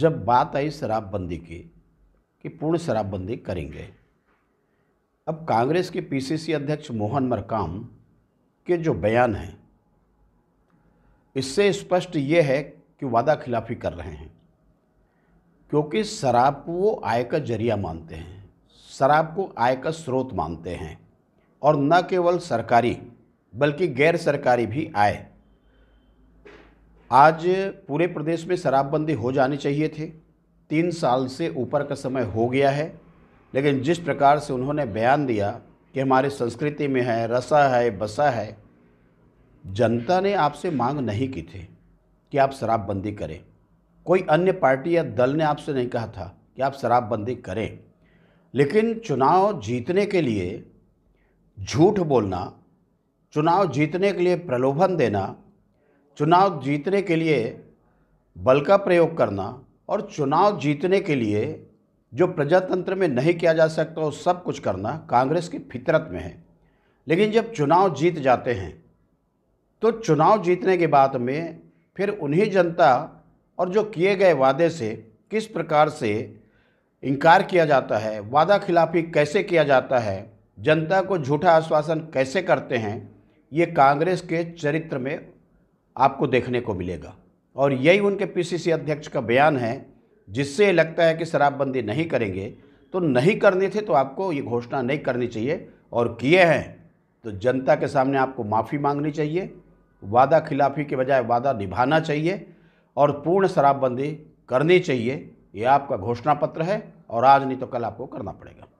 जब बात आई शराबबंदी की कि पूर्ण शराबबंदी करेंगे अब कांग्रेस के पीसीसी अध्यक्ष मोहन मरकाम के जो बयान हैं इससे स्पष्ट ये है कि वादा खिलाफ़ी कर रहे हैं क्योंकि शराब को वो आय का जरिया मानते हैं शराब को आय का स्रोत मानते हैं और न केवल सरकारी बल्कि गैर सरकारी भी आय आज पूरे प्रदेश में शराबबंदी हो जानी चाहिए थी तीन साल से ऊपर का समय हो गया है लेकिन जिस प्रकार से उन्होंने बयान दिया कि हमारी संस्कृति में है रसा है बसा है जनता ने आपसे मांग नहीं की थी कि आप शराबबंदी करें कोई अन्य पार्टी या दल ने आपसे नहीं कहा था कि आप शराबबंदी करें लेकिन चुनाव जीतने के लिए झूठ बोलना चुनाव जीतने के लिए प्रलोभन देना चुनाव जीतने के लिए बल का प्रयोग करना और चुनाव जीतने के लिए जो प्रजातंत्र में नहीं किया जा सकता वो सब कुछ करना कांग्रेस की फितरत में है लेकिन जब चुनाव जीत जाते हैं तो चुनाव जीतने के बाद में फिर उन्हीं जनता और जो किए गए वादे से किस प्रकार से इनकार किया जाता है वादा खिलाफ़ी कैसे किया जाता है जनता को झूठा आश्वासन कैसे करते हैं ये कांग्रेस के चरित्र में आपको देखने को मिलेगा और यही उनके पीसीसी अध्यक्ष का बयान है जिससे लगता है कि शराबबंदी नहीं करेंगे तो नहीं करनी थे तो आपको ये घोषणा नहीं करनी चाहिए और किए हैं तो जनता के सामने आपको माफ़ी मांगनी चाहिए वादा खिलाफ़ी के बजाय वादा निभाना चाहिए और पूर्ण शराबबंदी करनी चाहिए ये आपका घोषणा पत्र है और आज नहीं तो कल आपको करना पड़ेगा